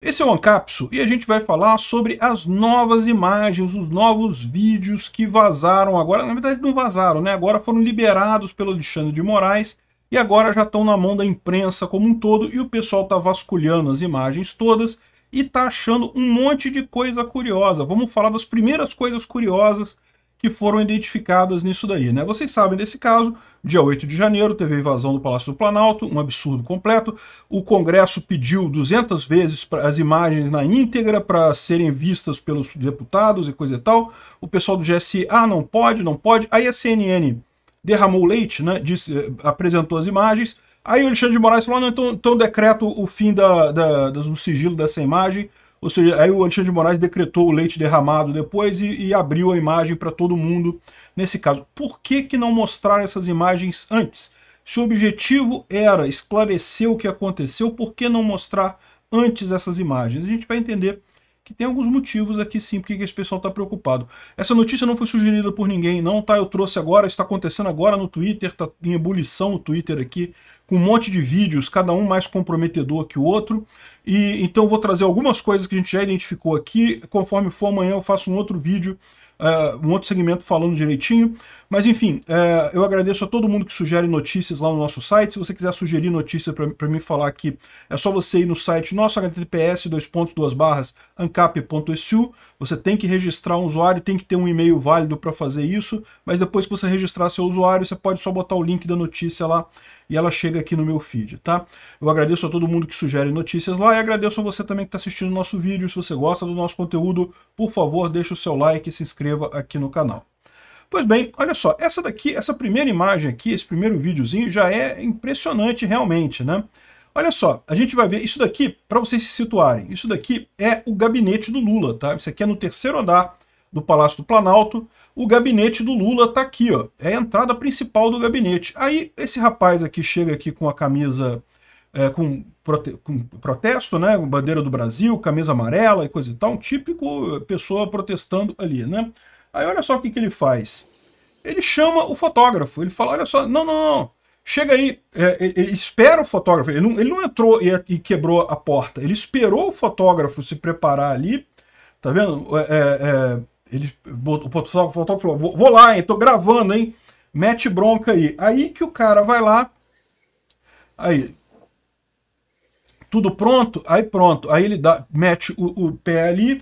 Esse é o Ancapso e a gente vai falar sobre as novas imagens, os novos vídeos que vazaram agora. Na verdade não vazaram, né? Agora foram liberados pelo Alexandre de Moraes e agora já estão na mão da imprensa como um todo e o pessoal está vasculhando as imagens todas e está achando um monte de coisa curiosa. Vamos falar das primeiras coisas curiosas que foram identificadas nisso daí, né? Vocês sabem desse caso, dia 8 de janeiro teve a invasão do Palácio do Planalto, um absurdo completo. O Congresso pediu 200 vezes as imagens na íntegra para serem vistas pelos deputados e coisa e tal. O pessoal do GSI, ah, não pode, não pode. Aí a CNN derramou leite, né? Disse, eh, apresentou as imagens. Aí o Alexandre de Moraes falou, não, então, então decreto o fim da, da, do sigilo dessa imagem ou seja, aí o Alexandre de Moraes decretou o leite derramado depois e, e abriu a imagem para todo mundo nesse caso. Por que, que não mostrar essas imagens antes? Se o objetivo era esclarecer o que aconteceu, por que não mostrar antes essas imagens? A gente vai entender que tem alguns motivos aqui sim, porque esse pessoal está preocupado. Essa notícia não foi sugerida por ninguém, não, tá? Eu trouxe agora, está acontecendo agora no Twitter, está em ebulição o Twitter aqui, com um monte de vídeos, cada um mais comprometedor que o outro. E então eu vou trazer algumas coisas que a gente já identificou aqui, conforme for amanhã eu faço um outro vídeo uh, um outro segmento falando direitinho. Mas enfim, uh, eu agradeço a todo mundo que sugere notícias lá no nosso site. Se você quiser sugerir notícia para mim falar aqui, é só você ir no site nosso https dois pontos duas barras ancap.su. Você tem que registrar um usuário, tem que ter um e-mail válido para fazer isso. Mas depois que você registrar seu usuário, você pode só botar o link da notícia lá e ela chega aqui no meu feed, tá? Eu agradeço a todo mundo que sugere notícias lá e agradeço a você também que está assistindo o nosso vídeo. Se você gosta do nosso conteúdo, por favor, deixe o seu like e se inscreva aqui no canal. Pois bem, olha só, essa daqui, essa primeira imagem aqui, esse primeiro videozinho já é impressionante realmente, né? Olha só, a gente vai ver isso daqui, para vocês se situarem, isso daqui é o gabinete do Lula, tá? Isso aqui é no terceiro andar do Palácio do Planalto, o gabinete do Lula tá aqui, ó. É a entrada principal do gabinete. Aí esse rapaz aqui chega aqui com a camisa é, com, prote com, protesto, né? Bandeira do Brasil, camisa amarela e coisa e tal. Um típico pessoa protestando ali, né? Aí olha só o que, que ele faz. Ele chama o fotógrafo. Ele fala, olha só, não, não, não. Chega aí, é, ele espera o fotógrafo. Ele não, ele não entrou e, e quebrou a porta. Ele esperou o fotógrafo se preparar ali. Tá vendo? É, é, é ele, o fotógrafo falou: vou, vou lá, hein? Tô gravando, hein? Mete bronca aí. Aí que o cara vai lá. Aí. Tudo pronto? Aí pronto. Aí ele dá, mete o, o pé ali.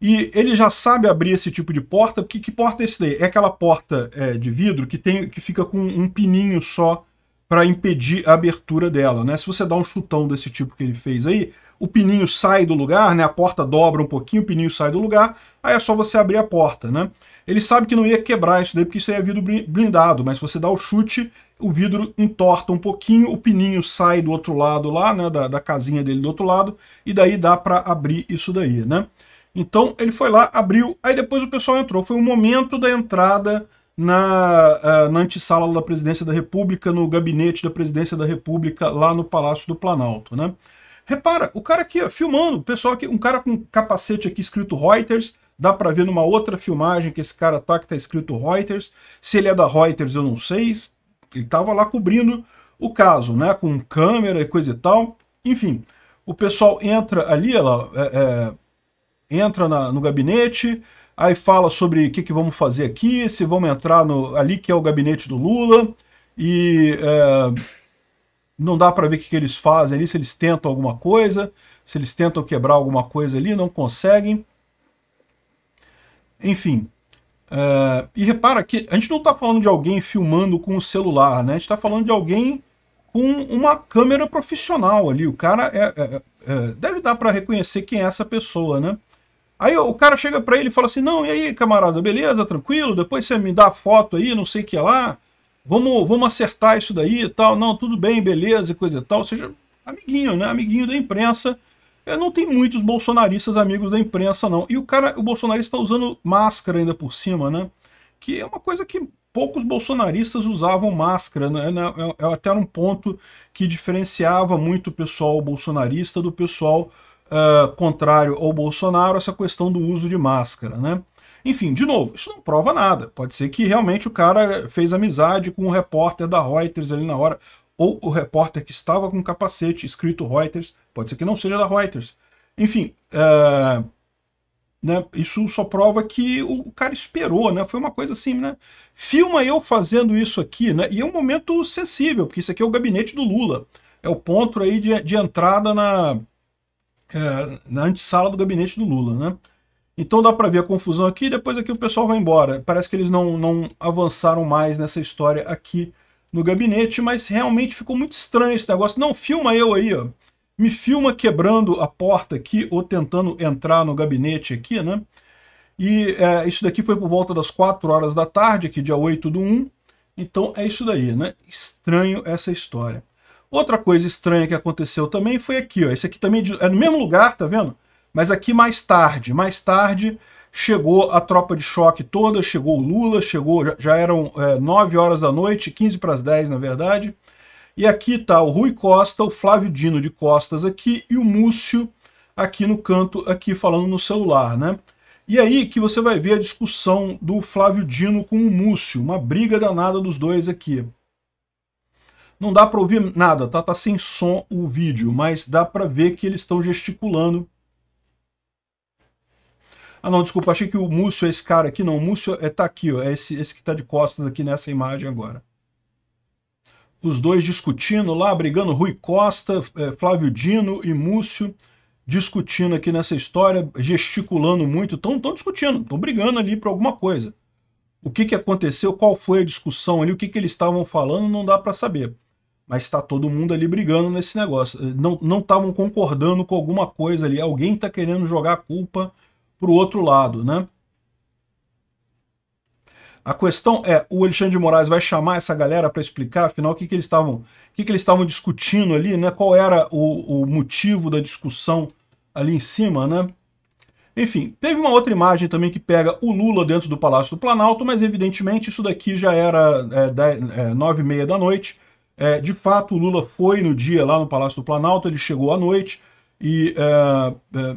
E ele já sabe abrir esse tipo de porta, porque que porta é esse daí? É aquela porta é, de vidro que tem que fica com um pininho só para impedir a abertura dela, né? Se você dá um chutão desse tipo que ele fez aí, o pininho sai do lugar, né? A porta dobra um pouquinho, o pininho sai do lugar, aí é só você abrir a porta, né? Ele sabe que não ia quebrar isso daí, porque isso aí é vidro blindado, mas se você dá o chute, o vidro entorta um pouquinho, o pininho sai do outro lado lá, né, da, da casinha dele do outro lado, e daí dá para abrir isso daí, né? Então ele foi lá, abriu, aí depois o pessoal entrou. Foi o momento da entrada na, eh, na antessala da presidência da República, no gabinete da presidência da República, lá no Palácio do Planalto. Né? Repara, o cara aqui, ó, filmando, o pessoal aqui, um cara com capacete aqui escrito Reuters, dá para ver numa outra filmagem que esse cara tá, que tá escrito Reuters. Se ele é da Reuters, eu não sei. Ele tava lá cobrindo o caso, né? Com câmera e coisa e tal. Enfim, o pessoal entra ali, ela é, é, entra na, no gabinete, aí fala sobre o que, que vamos fazer aqui, se vamos entrar no, ali que é o gabinete do Lula, e é, não dá para ver o que, que eles fazem ali, se eles tentam alguma coisa, se eles tentam quebrar alguma coisa ali, não conseguem. Enfim, é, e repara que a gente não está falando de alguém filmando com o celular, né? A gente está falando de alguém com uma câmera profissional ali. O cara é, é, é, deve dar para reconhecer quem é essa pessoa, né? Aí o cara chega para ele e fala assim: Não, e aí, camarada, beleza, tranquilo? Depois você me dá a foto aí, não sei o que lá. Vamos, vamos acertar isso daí e tal. Não, tudo bem, beleza e coisa e tal. Ou seja, amiguinho, né? Amiguinho da imprensa. É, não tem muitos bolsonaristas amigos da imprensa, não. E o cara, o bolsonarista está usando máscara ainda por cima, né? Que é uma coisa que poucos bolsonaristas usavam máscara, né? É, é, até era um ponto que diferenciava muito o pessoal bolsonarista do pessoal uh, contrário ao Bolsonaro, essa questão do uso de máscara, né? Enfim, de novo, isso não prova nada. Pode ser que realmente o cara fez amizade com o repórter da Reuters ali na hora, ou o repórter que estava com capacete escrito Reuters, pode ser que não seja da Reuters. Enfim, ah, né, isso só prova que o cara esperou, né? Foi uma coisa assim, né? Filma eu fazendo isso aqui, né? E é um momento sensível, porque isso aqui é o gabinete do Lula. É o ponto aí de, de entrada na, é, na antessala do gabinete do Lula, né? Então dá para ver a confusão aqui, depois aqui o pessoal vai embora. Parece que eles não, não avançaram mais nessa história aqui no gabinete, mas realmente ficou muito estranho esse negócio. Não, filma eu aí, ó. Me filma quebrando a porta aqui ou tentando entrar no gabinete aqui, né? E é, isso daqui foi por volta das 4 horas da tarde, aqui dia 8 do 1. Então é isso daí, né? Estranho essa história. Outra coisa estranha que aconteceu também foi aqui, ó. Esse aqui também é, é no mesmo lugar, tá vendo? Mas aqui mais tarde, mais tarde chegou a tropa de choque toda, chegou o Lula, chegou, já eram é, 9 horas da noite, 15 para as 10 na verdade. E aqui tá o Rui Costa, o Flávio Dino de Costas aqui e o Múcio aqui no canto, aqui falando no celular, né? E aí que você vai ver a discussão do Flávio Dino com o Múcio, uma briga danada dos dois aqui. Não dá para ouvir nada, tá? Tá sem som o vídeo, mas dá para ver que eles estão gesticulando. Ah, não, desculpa, achei que o Múcio é esse cara aqui. Não, o Múcio é, tá aqui, ó, é esse, esse que tá de costas aqui nessa imagem agora. Os dois discutindo lá, brigando, Rui Costa, é, Flávio Dino e Múcio discutindo aqui nessa história, gesticulando muito, estão tão discutindo, estão brigando ali por alguma coisa. O que, que aconteceu, qual foi a discussão ali, o que, que eles estavam falando, não dá para saber mas está todo mundo ali brigando nesse negócio. Não estavam concordando com alguma coisa ali. Alguém está querendo jogar a culpa para o outro lado, né? A questão é, o Alexandre de Moraes vai chamar essa galera para explicar, afinal, o que, que eles estavam que que eles discutindo ali, né? Qual era o, o motivo da discussão ali em cima, né? Enfim, teve uma outra imagem também que pega o Lula dentro do Palácio do Planalto, mas evidentemente isso daqui já era é, 9 é, e meia da noite, é, de fato, o Lula foi no dia lá no Palácio do Planalto, ele chegou à noite e... É, é,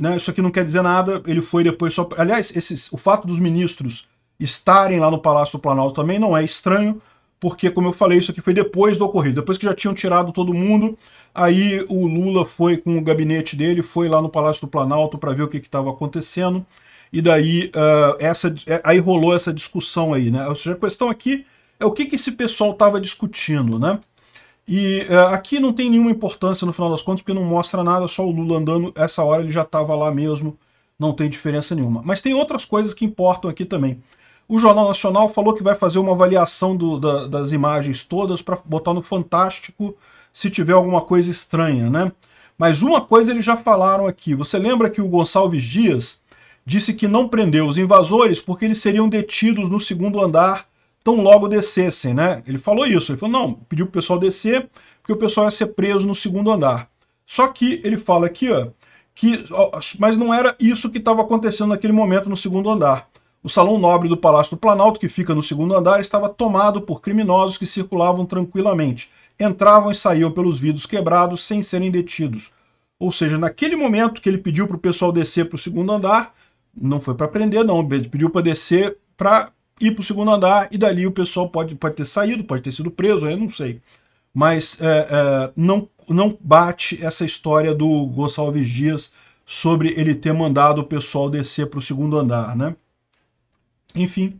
né, isso aqui não quer dizer nada, ele foi depois só... Aliás, esses, o fato dos ministros estarem lá no Palácio do Planalto também não é estranho, porque, como eu falei, isso aqui foi depois do ocorrido, depois que já tinham tirado todo mundo, aí o Lula foi com o gabinete dele, foi lá no Palácio do Planalto para ver o que estava acontecendo, e daí uh, essa, é, aí rolou essa discussão aí, né? Ou seja, a questão aqui é o que, que esse pessoal estava discutindo, né? E é, aqui não tem nenhuma importância no final das contas, porque não mostra nada, só o Lula andando, essa hora ele já estava lá mesmo, não tem diferença nenhuma. Mas tem outras coisas que importam aqui também. O Jornal Nacional falou que vai fazer uma avaliação do, da, das imagens todas para botar no Fantástico se tiver alguma coisa estranha, né? Mas uma coisa eles já falaram aqui. Você lembra que o Gonçalves Dias disse que não prendeu os invasores porque eles seriam detidos no segundo andar tão logo descessem, né? Ele falou isso, ele falou, não, pediu pro pessoal descer, porque o pessoal ia ser preso no segundo andar. Só que ele fala aqui, ó, que, ó, mas não era isso que estava acontecendo naquele momento no segundo andar. O salão nobre do Palácio do Planalto, que fica no segundo andar, estava tomado por criminosos que circulavam tranquilamente. Entravam e saíam pelos vidros quebrados sem serem detidos. Ou seja, naquele momento que ele pediu para o pessoal descer para o segundo andar, não foi para prender, não, ele pediu para descer para ir para o segundo andar e dali o pessoal pode, pode ter saído, pode ter sido preso, eu não sei. Mas é, é, não, não bate essa história do Gonçalves Dias sobre ele ter mandado o pessoal descer para o segundo andar, né? Enfim.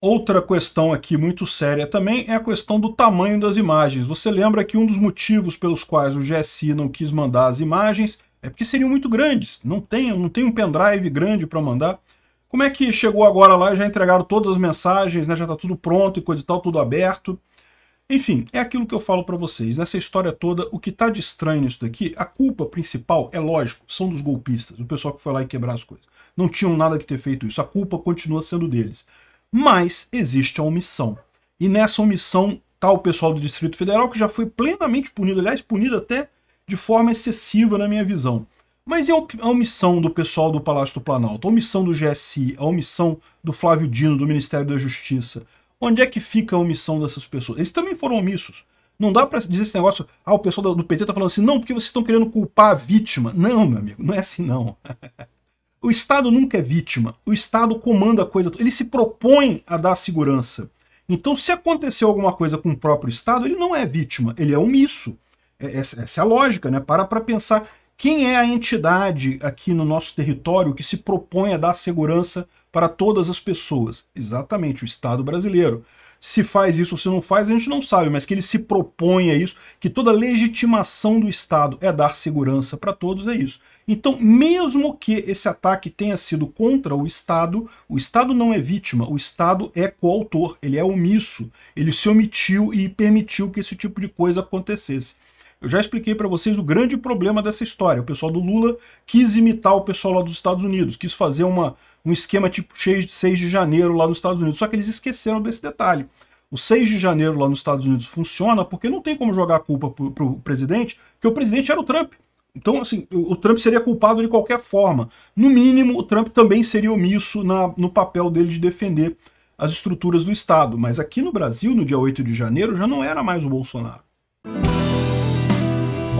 Outra questão aqui muito séria também é a questão do tamanho das imagens. Você lembra que um dos motivos pelos quais o GSI não quis mandar as imagens é porque seriam muito grandes. Não tem, não tem um pendrive grande para mandar. Como é que chegou agora lá já entregaram todas as mensagens, né? já está tudo pronto e coisa e tal, tudo aberto. Enfim, é aquilo que eu falo para vocês. Nessa história toda, o que está de estranho nisso daqui, a culpa principal, é lógico, são dos golpistas, o pessoal que foi lá e quebrar as coisas. Não tinham nada que ter feito isso, a culpa continua sendo deles. Mas existe a omissão. E nessa omissão está o pessoal do Distrito Federal, que já foi plenamente punido, aliás, punido até de forma excessiva na minha visão. Mas e a omissão do pessoal do Palácio do Planalto? A omissão do GSI? A omissão do Flávio Dino, do Ministério da Justiça? Onde é que fica a omissão dessas pessoas? Eles também foram omissos. Não dá para dizer esse negócio, ah, o pessoal do PT tá falando assim, não, porque vocês estão querendo culpar a vítima. Não, meu amigo, não é assim não. o Estado nunca é vítima. O Estado comanda a coisa, ele se propõe a dar segurança. Então, se aconteceu alguma coisa com o próprio Estado, ele não é vítima, ele é omisso. É, essa é a lógica, né? Para para pensar quem é a entidade aqui no nosso território que se propõe a dar segurança para todas as pessoas? Exatamente, o Estado brasileiro. Se faz isso ou se não faz, a gente não sabe, mas que ele se propõe a isso, que toda legitimação do Estado é dar segurança para todos, é isso. Então, mesmo que esse ataque tenha sido contra o Estado, o Estado não é vítima, o Estado é coautor, ele é omisso, ele se omitiu e permitiu que esse tipo de coisa acontecesse. Eu já expliquei para vocês o grande problema dessa história. O pessoal do Lula quis imitar o pessoal lá dos Estados Unidos, quis fazer uma, um esquema tipo 6 de janeiro lá nos Estados Unidos. Só que eles esqueceram desse detalhe. O 6 de janeiro lá nos Estados Unidos funciona porque não tem como jogar a culpa para o presidente, porque o presidente era o Trump. Então, assim, o Trump seria culpado de qualquer forma. No mínimo, o Trump também seria omisso na, no papel dele de defender as estruturas do Estado. Mas aqui no Brasil, no dia 8 de janeiro, já não era mais o Bolsonaro.